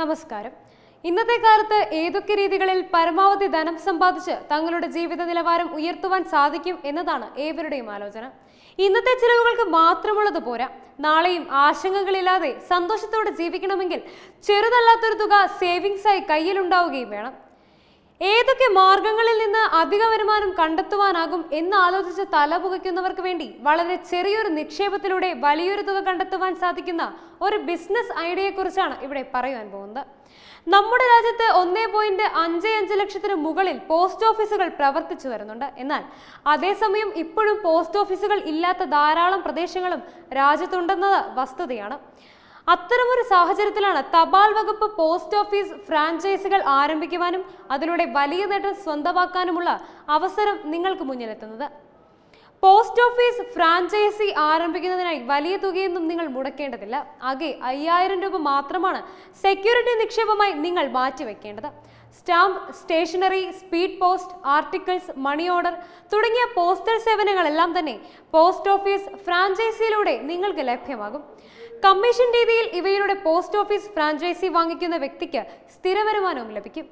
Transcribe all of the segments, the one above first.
നമസ്കാരം ഇന്നത്തെ കാലത്ത് ഏതൊക്കെ രീതികളിൽ പരമാവധി ധനം സമ്പാദിച്ച് തങ്ങളുടെ ജീവിത നിലവാരം ഉയർത്തുവാൻ സാധിക്കും എന്നതാണ് ഏവരുടെയും ആലോചന ഇന്നത്തെ ചിലവുകൾക്ക് മാത്രമുള്ളത് പോരാ നാളെയും ആശങ്കകളില്ലാതെ സന്തോഷത്തോടെ ജീവിക്കണമെങ്കിൽ ചെറുതല്ലാത്തൊരു തുക സേവിങ്സായി കയ്യിലുണ്ടാവുകയും വേണം ഏതൊക്കെ മാർഗങ്ങളിൽ നിന്ന് അധിക വരുമാനം കണ്ടെത്തുവാനാകും എന്ന് ആലോചിച്ച് പുകയ്ക്കുന്നവർക്ക് വേണ്ടി വളരെ ചെറിയൊരു നിക്ഷേപത്തിലൂടെ വലിയൊരു തുക കണ്ടെത്തുവാൻ സാധിക്കുന്ന ഒരു ബിസിനസ് ഐഡിയയെക്കുറിച്ചാണ് ഇവിടെ പറയുവാൻ പോകുന്നത് നമ്മുടെ രാജ്യത്ത് ഒന്നേ പോയിന്റ് അഞ്ച് അഞ്ച് ലക്ഷത്തിന് മുകളിൽ പോസ്റ്റ് ഓഫീസുകൾ പ്രവർത്തിച്ചു വരുന്നുണ്ട് എന്നാൽ അതേസമയം ഇപ്പോഴും പോസ്റ്റ് ഓഫീസുകൾ ഇല്ലാത്ത ധാരാളം പ്രദേശങ്ങളും രാജ്യത്തുണ്ടെന്നത് വസ്തുതയാണ് അത്തരമൊരു സാഹചര്യത്തിലാണ് തപാൽ വകുപ്പ് പോസ്റ്റ് ഓഫീസ് ഫ്രാഞ്ചൈസികൾ ആരംഭിക്കുവാനും അതിലൂടെ വലിയ നേട്ടം സ്വന്തമാക്കാനുമുള്ള അവസരം നിങ്ങൾക്ക് മുന്നിലെത്തുന്നത് പോസ്റ്റ് ഓഫീസ് ഫ്രാഞ്ചൈസി ആരംഭിക്കുന്നതിനായി വലിയ തുകയൊന്നും നിങ്ങൾ മുടക്കേണ്ടതില്ല ആകെ അയ്യായിരം രൂപ മാത്രമാണ് സെക്യൂരിറ്റി നിക്ഷേപമായി നിങ്ങൾ മാറ്റിവെക്കേണ്ടത് stamp stationery speed post articles money order തുടങ്ങിയ പോസ്റ്റൽ സേവനങ്ങളെല്ലാം തന്നെ പോസ്റ്റ് ഓഫീസ് ഫ്രാഞ്ചൈസിയിലൂടെ നിങ്ങൾക്ക് ലഭ്യമാകും കമ്മീഷൻ രീതിയിൽ ഇവയിലൂടെ പോസ്റ്റ് ഓഫീസ് ഫ്രാഞ്ചൈസി വാങ്ങിക്കുന്ന വ്യക്തിക്ക് സ്ഥിര വരുമാനവും ലഭിക്കും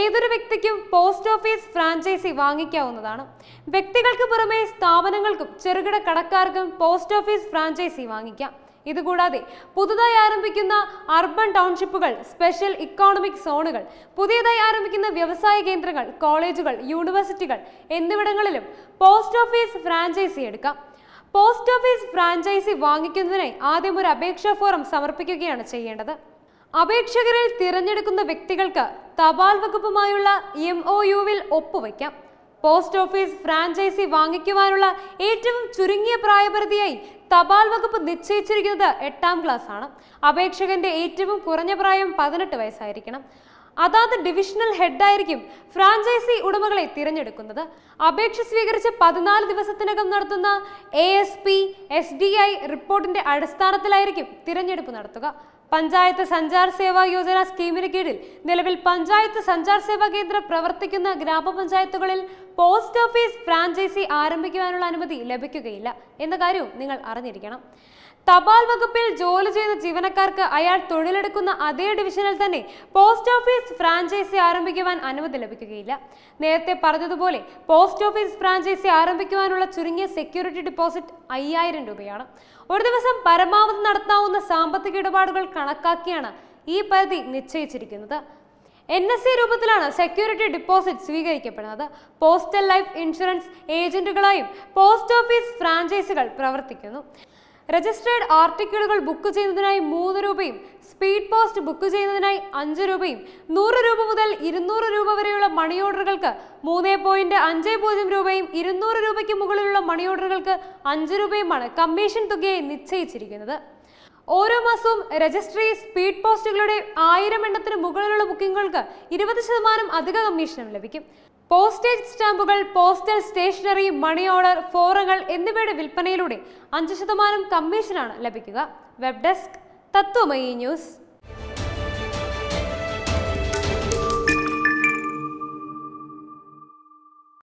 ഏതൊരു വ്യക്തിക്കും പോസ്റ്റ് ഓഫീസ് ഫ്രാഞ്ചൈസി വാങ്ങിക്കാവുന്നതാണ് വ്യക്തികൾക്ക് പുറമെ സ്ഥാപനങ്ങൾക്കും ചെറുകിട കടക്കാർക്കും പോസ്റ്റ് ഓഫീസ് ഫ്രാഞ്ചൈസി വാങ്ങിക്കാം ഇതുകൂടാതെ പുതുതായി ആരംഭിക്കുന്ന അർബൻ ടൗൺഷിപ്പുകൾ സ്പെഷ്യൽ ഇക്കോണമിക് സോണുകൾ പുതിയതായി ആരംഭിക്കുന്ന വ്യവസായ കേന്ദ്രങ്ങൾ കോളേജുകൾ യൂണിവേഴ്സിറ്റികൾ എന്നിവിടങ്ങളിലും പോസ്റ്റ് ഓഫീസ് ഫ്രാഞ്ചൈസി എടുക്കാം പോസ്റ്റ് ഓഫീസ് ഫ്രാഞ്ചൈസി വാങ്ങിക്കുന്നതിനായി ആദ്യം ഒരു അപേക്ഷാ ഫോറം സമർപ്പിക്കുകയാണ് ചെയ്യേണ്ടത് അപേക്ഷകരിൽ തിരഞ്ഞെടുക്കുന്ന വ്യക്തികൾക്ക് തപാൽ വകുപ്പുമായുള്ള എം ഒ യുവിൽ ഒപ്പുവയ്ക്കാം പോസ്റ്റ് ഓഫീസ് ഫ്രാഞ്ചൈസി വാങ്ങിക്കുവാനുള്ള ഏറ്റവും ചുരുങ്ങിയ പ്രായപരിധിയായി തപാൽ വകുപ്പ് നിശ്ചയിച്ചിരിക്കുന്നത് എട്ടാം ക്ലാസ് ആണ് അപേക്ഷകന്റെ ഏറ്റവും കുറഞ്ഞ പ്രായം പതിനെട്ട് വയസ്സായിരിക്കണം അതാത് ഡിവിഷണൽ ഹെഡായിരിക്കും ഫ്രാഞ്ചൈസി ഉടമകളെ തിരഞ്ഞെടുക്കുന്നത് അപേക്ഷ സ്വീകരിച്ച് പതിനാല് ദിവസത്തിനകം നടത്തുന്ന A S P S D I റിപ്പോർട്ടിന്റെ അടിസ്ഥാനത്തിലായിരിക്കും തിരഞ്ഞെടുപ്പ് നടത്തുക പഞ്ചായത്ത് സഞ്ചാർ സേവാ യോജന സ്കീമിന് കീഴിൽ നിലവിൽ പഞ്ചായത്ത് സഞ്ചാർ സേവാ കേന്ദ്രം പ്രവർത്തിക്കുന്ന ഗ്രാമപഞ്ചായത്തുകളിൽ പോസ്റ്റ് ഓഫീസ് ഫ്രാഞ്ചൈസി ആരംഭിക്കുവാനുള്ള അനുമതി ലഭിക്കുകയില്ല എന്ന കാര്യവും നിങ്ങൾ അറിഞ്ഞിരിക്കണം തപാൽ വകുപ്പിൽ ജോലി ചെയ്യുന്ന ജീവനക്കാർക്ക് അയാൾ തൊഴിലെടുക്കുന്ന അതേ ഡിവിഷനിൽ തന്നെ പോസ്റ്റ് ഓഫീസ് ഫ്രാഞ്ചൈസി ആരംഭിക്കുവാൻ അനുമതി ലഭിക്കുകയില്ല നേരത്തെ പറഞ്ഞതുപോലെ പോസ്റ്റ് ഓഫീസ് ഫ്രാഞ്ചൈസി ആരംഭിക്കുവാനുള്ള ചുരുങ്ങിയ സെക്യൂരിറ്റി ഡിപ്പോസിറ്റ് അയ്യായിരം രൂപയാണ് ഒരു ദിവസം പരമാവധി നടത്താവുന്ന സാമ്പത്തിക ഇടപാടുകൾ കണക്കാക്കിയാണ് ഈ പരിധി നിശ്ചയിച്ചിരിക്കുന്നത് എൻ എസ് എ രൂപത്തിലാണ് സെക്യൂരിറ്റി ഡിപ്പോസിറ്റ് സ്വീകരിക്കപ്പെടുന്നത് പോസ്റ്റൽ ലൈഫ് ഇൻഷുറൻസ് ഏജന്റുകളായും പോസ്റ്റ് ഓഫീസ് ഫ്രാഞ്ചൈസുകൾ പ്രവർത്തിക്കുന്നു രജിസ്റ്റേർഡ് ആർട്ടിക്കിളുകൾ ബുക്ക് ചെയ്യുന്നതിനായി മൂന്ന് രൂപയും സ്പീഡ് പോസ്റ്റ് ബുക്ക് ചെയ്യുന്നതിനായി അഞ്ച് രൂപയും നൂറ് രൂപ മുതൽ ഇരുന്നൂറ് രൂപ വരെയുള്ള മണി ഓർഡറുകൾക്ക് മൂന്ന് പോയിന്റ് അഞ്ച് പൂജ്യം രൂപയും ഇരുന്നൂറ് രൂപയ്ക്ക് മുകളിലുള്ള മണി ഓർഡറുകൾക്ക് അഞ്ച് രൂപയുമാണ് കമ്മീഷൻ തുകയെ നിശ്ചയിച്ചിരിക്കുന്നത് ഓരോ മാസവും രജിസ്ട്രി സ്പീഡ് പോസ്റ്റുകളുടെ ആയിരം എണ്ണത്തിന് മുകളിലുള്ള ബുക്കിംഗുകൾക്ക് ഇരുപത് ശതമാനം അധിക കമ്മീഷനും ലഭിക്കും പോസ്റ്റേജ് സ്റ്റാമ്പുകൾ പോസ്റ്റൽ സ്റ്റേഷനറി മണി ഓർഡർ ഫോറകൾ എന്നിവയുടെ വിൽപ്പനയിലൂടെ അഞ്ച് ശതമാനം കമ്മീഷനാണ് ലഭിക്കുക വെബ് ഡെസ്ക് തത്വമയി ന്യൂസ്